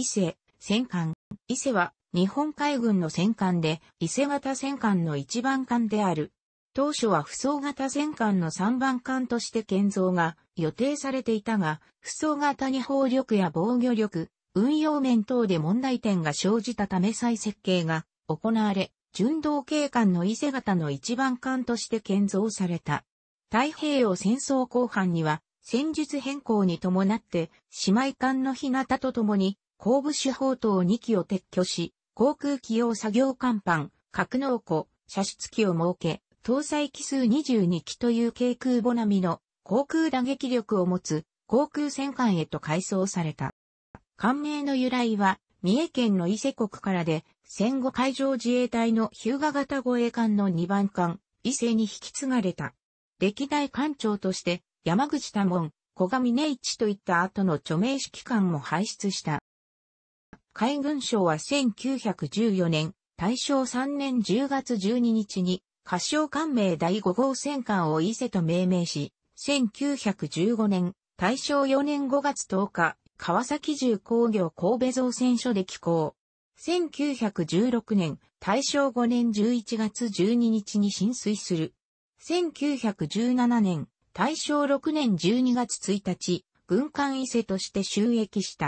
伊勢、戦艦。伊勢は日本海軍の戦艦で伊勢型戦艦の一番艦である。当初は不装型戦艦の3番艦として建造が予定されていたが、不装型に砲力や防御力、運用面等で問題点が生じたため再設計が行われ、純道警官の伊勢型の一番艦として建造された。太平洋戦争後半には戦術変更に伴って姉妹艦の日向と共に後部手砲等2機を撤去し、航空機用作業甲板、格納庫、射出機を設け、搭載機数22機という軽空母並みの航空打撃力を持つ航空戦艦へと改装された。艦名の由来は、三重県の伊勢国からで、戦後海上自衛隊のヒューガ型護衛艦の2番艦、伊勢に引き継がれた。歴代艦長として、山口多門、小上根一といった後の著名指揮官も輩出した。海軍省は1914年、大正3年10月12日に、合唱官名第5号戦艦を伊勢と命名し、1915年、大正4年5月10日、川崎重工業神戸造船所で寄港。1916年、大正5年11月12日に浸水する。1917年、大正6年12月1日、軍艦伊勢として収益した。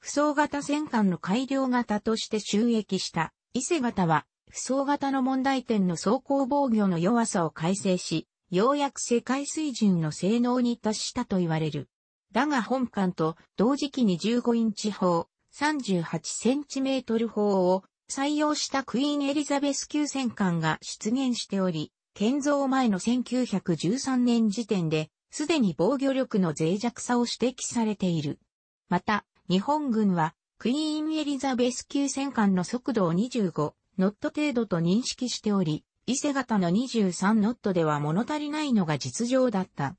不走型戦艦の改良型として収益した伊勢型は、不走型の問題点の走行防御の弱さを改正し、ようやく世界水準の性能に達したと言われる。だが本艦と同時期に15インチ砲、38センチメートル砲を採用したクイーンエリザベス級戦艦が出現しており、建造前の1913年時点で、すでに防御力の脆弱さを指摘されている。また、日本軍は、クイーンエリザベス級戦艦の速度を25ノット程度と認識しており、伊勢型の23ノットでは物足りないのが実情だった。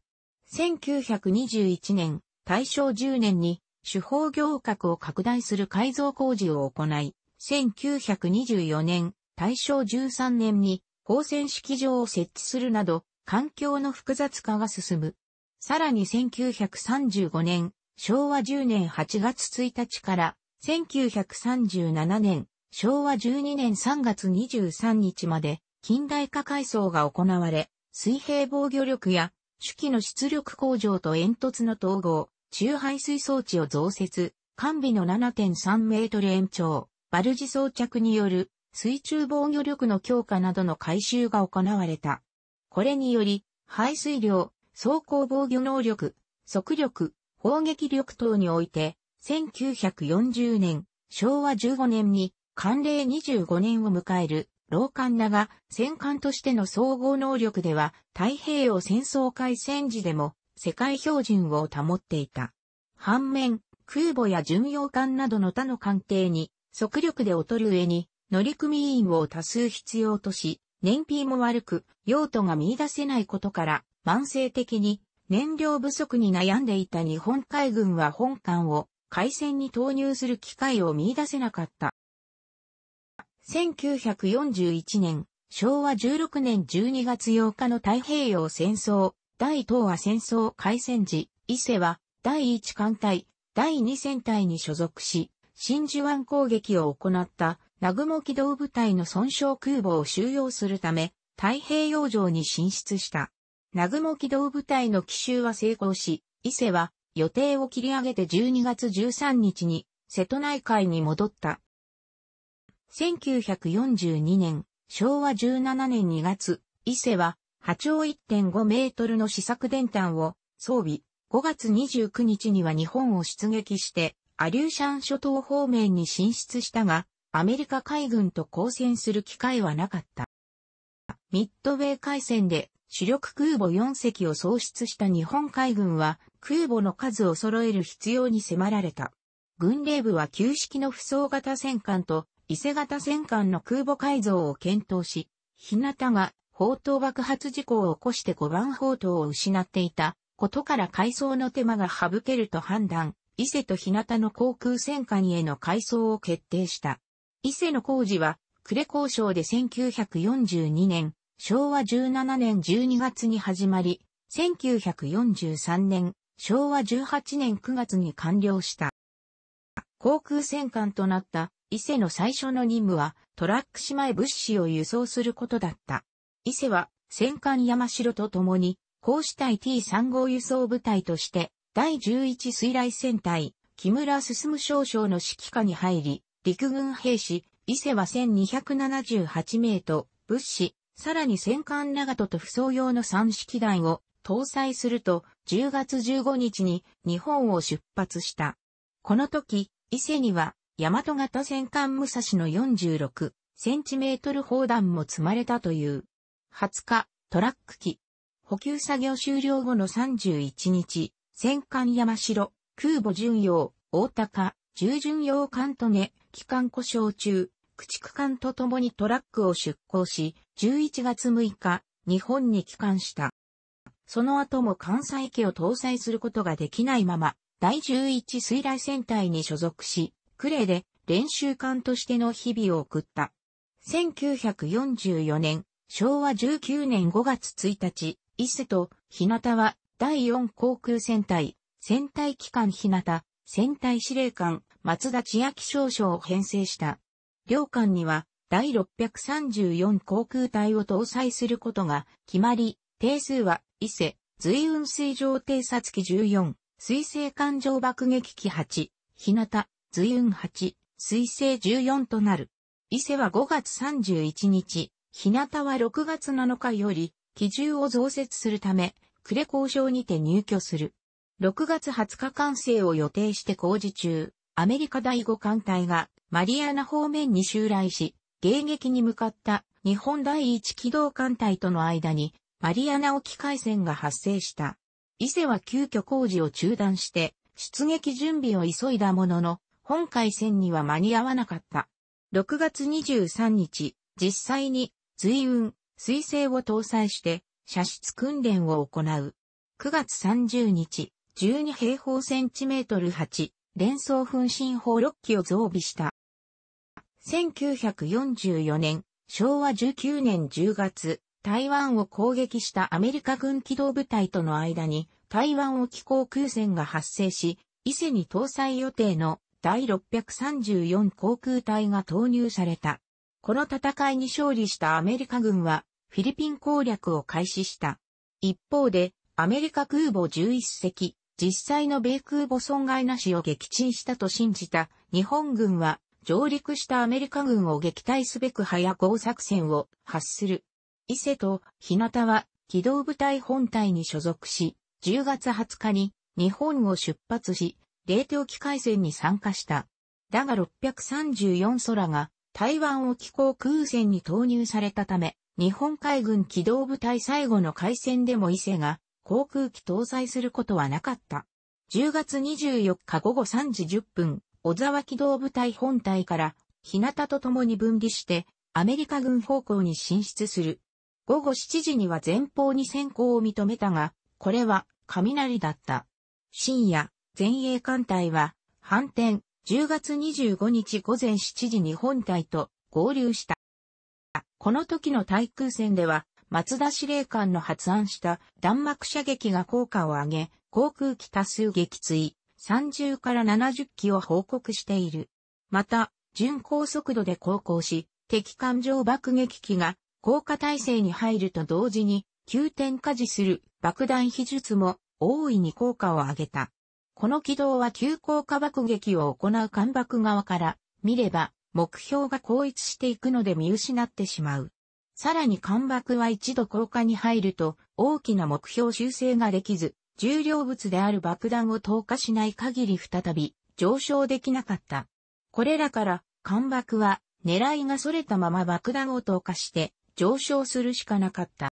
1921年、大正10年に、手法業格を拡大する改造工事を行い、1924年、大正13年に、放線式場を設置するなど、環境の複雑化が進む。さらに1935年、昭和10年8月1日から1937年昭和12年3月23日まで近代化改装が行われ、水平防御力や手機の出力向上と煙突の統合、中排水装置を増設、完備の7.3メートル延長、バルジ装着による水中防御力の強化などの改修が行われた。これにより、排水量、走行防御能力、速力、砲撃力等において、1940年、昭和15年に、慣例25年を迎える、老艦らが戦艦としての総合能力では太平洋戦争開戦時でも世界標準を保っていた。反面、空母や巡洋艦などの他の艦艇に速力で劣る上に乗組員を多数必要とし、燃費も悪く用途が見出せないことから慢性的に燃料不足に悩んでいた日本海軍は本艦を海戦に投入する機会を見出せなかった。1941年、昭和16年12月8日の太平洋戦争、第東亜戦争開戦時、伊勢は第1艦隊、第2戦隊に所属し、真珠湾攻撃を行った南雲機動部隊の損傷空母を収容するため、太平洋上に進出した。南雲機動部隊の奇襲は成功し、伊勢は予定を切り上げて12月13日に瀬戸内海に戻った。1942年、昭和17年2月、伊勢は波長1.5メートルの試作電端を装備、5月29日には日本を出撃して、アリューシャン諸島方面に進出したが、アメリカ海軍と交戦する機会はなかった。ミッドウェー海戦で主力空母4隻を創出した日本海軍は空母の数を揃える必要に迫られた。軍令部は旧式の不桑型戦艦と伊勢型戦艦の空母改造を検討し、日向が砲塔爆発事故を起こして5番砲塔を失っていたことから改装の手間が省けると判断、伊勢と日向の航空戦艦への改装を決定した。伊勢の工事は、呉交渉で1942年、昭和17年12月に始まり、1943年、昭和18年9月に完了した。航空戦艦となった伊勢の最初の任務はトラック島へ物資を輸送することだった。伊勢は戦艦山城と共に、高子隊 T3 号輸送部隊として、第11水雷戦隊、木村進少将の指揮下に入り、陸軍兵士、伊勢は1278名と、物資、さらに戦艦長門と扶桑用の三式台を搭載すると10月15日に日本を出発した。この時、伊勢には大和型戦艦武蔵の46センチメートル砲弾も積まれたという。20日、トラック機。補給作業終了後の31日、戦艦山城、空母巡洋、大高、従巡洋艦とね、機関故障中、駆逐艦と共にトラックを出港し、11月6日、日本に帰還した。その後も関西機を搭載することができないまま、第11水雷戦隊に所属し、クレで練習艦としての日々を送った。1944年、昭和19年5月1日、伊勢と日向は第4航空戦隊、戦隊機関日向、戦隊司令官、松田千秋少将を編成した。両艦には第634航空隊を搭載することが決まり、定数は伊勢、随雲水上偵察機14、水星艦上爆撃機8、日向、随雲8、水星14となる。伊勢は5月31日、日向は6月7日より、機銃を増設するため、呉交渉にて入居する。6月20日完成を予定して工事中、アメリカ第5艦隊がマリアナ方面に襲来し、迎撃に向かった日本第一機動艦隊との間にマリアナ沖海戦が発生した。伊勢は急遽工事を中断して出撃準備を急いだものの、本海戦には間に合わなかった。6月23日、実際に随運、水星を搭載して射出訓練を行う。9月30日、12平方センチメートル8、連装噴身砲6機を増備した。1944年、昭和19年10月、台湾を攻撃したアメリカ軍機動部隊との間に、台湾沖航空戦が発生し、伊勢に搭載予定の第634航空隊が投入された。この戦いに勝利したアメリカ軍は、フィリピン攻略を開始した。一方で、アメリカ空母11隻、実際の米空母損害なしを撃沈したと信じた日本軍は上陸したアメリカ軍を撃退すべく早攻作戦を発する。伊勢と日向は機動部隊本隊に所属し、10月20日に日本を出発し、冷凍機海戦に参加した。だが634空が台湾沖航空戦に投入されたため、日本海軍機動部隊最後の海戦でも伊勢が航空機搭載することはなかった。10月24日午後3時10分、小沢機動部隊本体から、日向と共に分離して、アメリカ軍方向に進出する。午後7時には前方に先行を認めたが、これは雷だった。深夜、前衛艦隊は、反転、10月25日午前7時に本隊と合流した。この時の対空戦では、松田司令官の発案した弾幕射撃が効果を上げ、航空機多数撃墜。30から70機を報告している。また、巡航速度で航行し、敵艦上爆撃機が降下体制に入ると同時に、急転火事する爆弾秘術も大いに効果を上げた。この軌道は急降下爆撃を行う艦爆側から見れば目標が高一していくので見失ってしまう。さらに艦爆は一度降下に入ると大きな目標修正ができず重量物である爆弾を投下しない限り再び上昇できなかった。これらから、艦爆は狙いが逸れたまま爆弾を投下して上昇するしかなかった。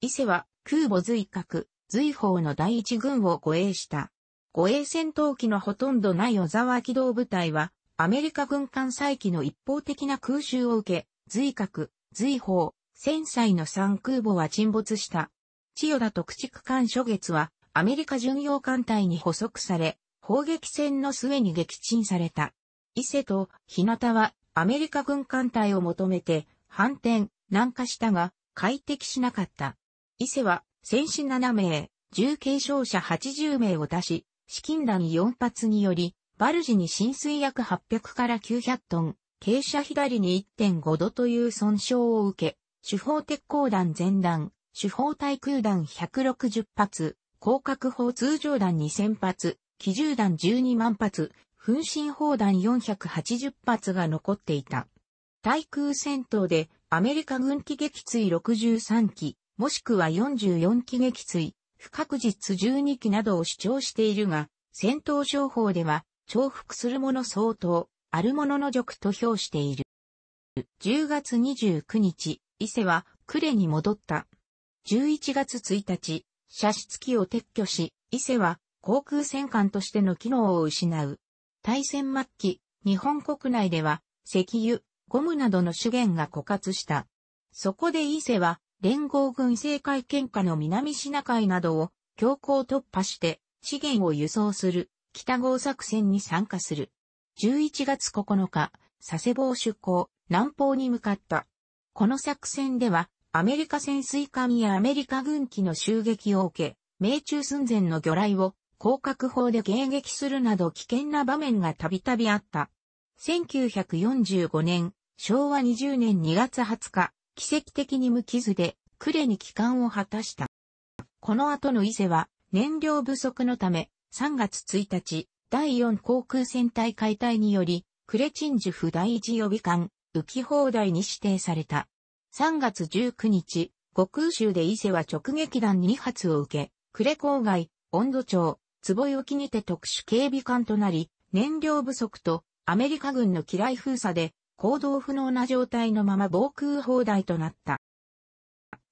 伊勢は空母随格、随砲の第一軍を護衛した。護衛戦闘機のほとんどない小沢機動部隊は、アメリカ軍艦再起の一方的な空襲を受け、随格、随砲、戦災の3空母は沈没した。千代田と駆逐艦初月はアメリカ巡洋艦隊に捕捉され、砲撃戦の末に撃沈された。伊勢と日向はアメリカ軍艦隊を求めて反転、南下したが、快適しなかった。伊勢は戦士7名、重軽傷者80名を出し、資金弾4発により、バルジに浸水約800から900トン、傾斜左に1.5度という損傷を受け、手法鉄鋼弾全弾、手法対空弾160発、広角砲通常弾2000発、機銃弾12万発、噴進砲弾480発が残っていた。対空戦闘でアメリカ軍機撃墜63機、もしくは44機撃墜、不確実12機などを主張しているが、戦闘商法では重複するもの相当、あるものの辱と評している。10月29日、伊勢は呉に戻った。11月1日、射出機を撤去し、伊勢は航空戦艦としての機能を失う。大戦末期、日本国内では石油、ゴムなどの資源が枯渇した。そこで伊勢は連合軍政界喧嘩の南シナ海などを強行突破して資源を輸送する北号作戦に参加する。11月9日、佐世保出港、南方に向かった。この作戦ではアメリカ潜水艦やアメリカ軍機の襲撃を受け、命中寸前の魚雷を広角砲で迎撃するなど危険な場面がたびたびあった。1945年、昭和20年2月20日、奇跡的に無傷で、呉に帰還を果たした。この後の伊勢は、燃料不足のため、3月1日、第4航空戦隊解体により、呉鎮守府第一予備艦、浮き放題に指定された。3月19日、悟空州で伊勢は直撃弾2発を受け、呉郊外、温度町、坪井沖にて特殊警備艦となり、燃料不足とアメリカ軍の機雷封鎖で行動不能な状態のまま防空砲台となった。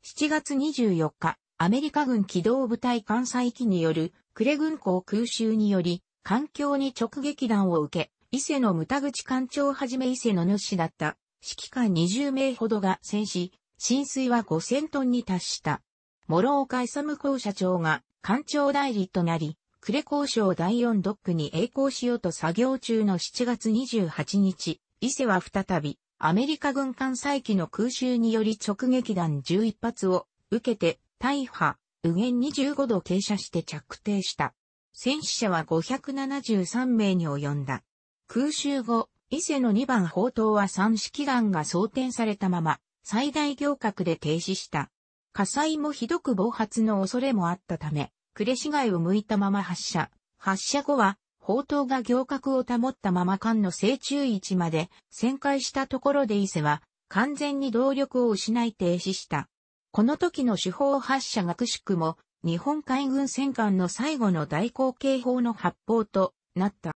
7月24日、アメリカ軍機動部隊艦載機による呉軍港空襲により、環境に直撃弾を受け、伊勢の牟田口艦長はじめ伊勢の主だった指揮官20名ほどが戦死、浸水は5000トンに達した。諸岡勇校社長が艦長代理となり、呉交渉第4ドックに栄光しようと作業中の7月28日、伊勢は再び、アメリカ軍艦再起の空襲により直撃弾11発を受けて、大破、右舷25度傾斜して着底した。戦死者は573名に及んだ。空襲後、伊勢の2番砲塔は三式弾が装填されたまま、最大行革で停止した。火災もひどく暴発の恐れもあったため、呉市街を向いたまま発射。発射後は、砲塔が行革を保ったまま艦の正中位置まで旋回したところで伊勢は、完全に動力を失い停止した。この時の手法発射がくしくも、日本海軍戦艦の最後の大口径砲の発砲となった。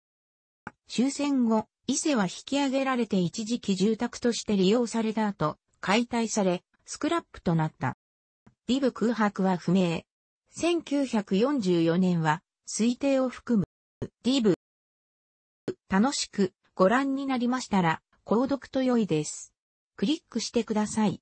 終戦後、伊勢は引き上げられて一時期住宅として利用された後、解体され、スクラップとなった。ディブ空白は不明。1944年は、推定を含む、ディブ。楽しくご覧になりましたら、購読と良いです。クリックしてください。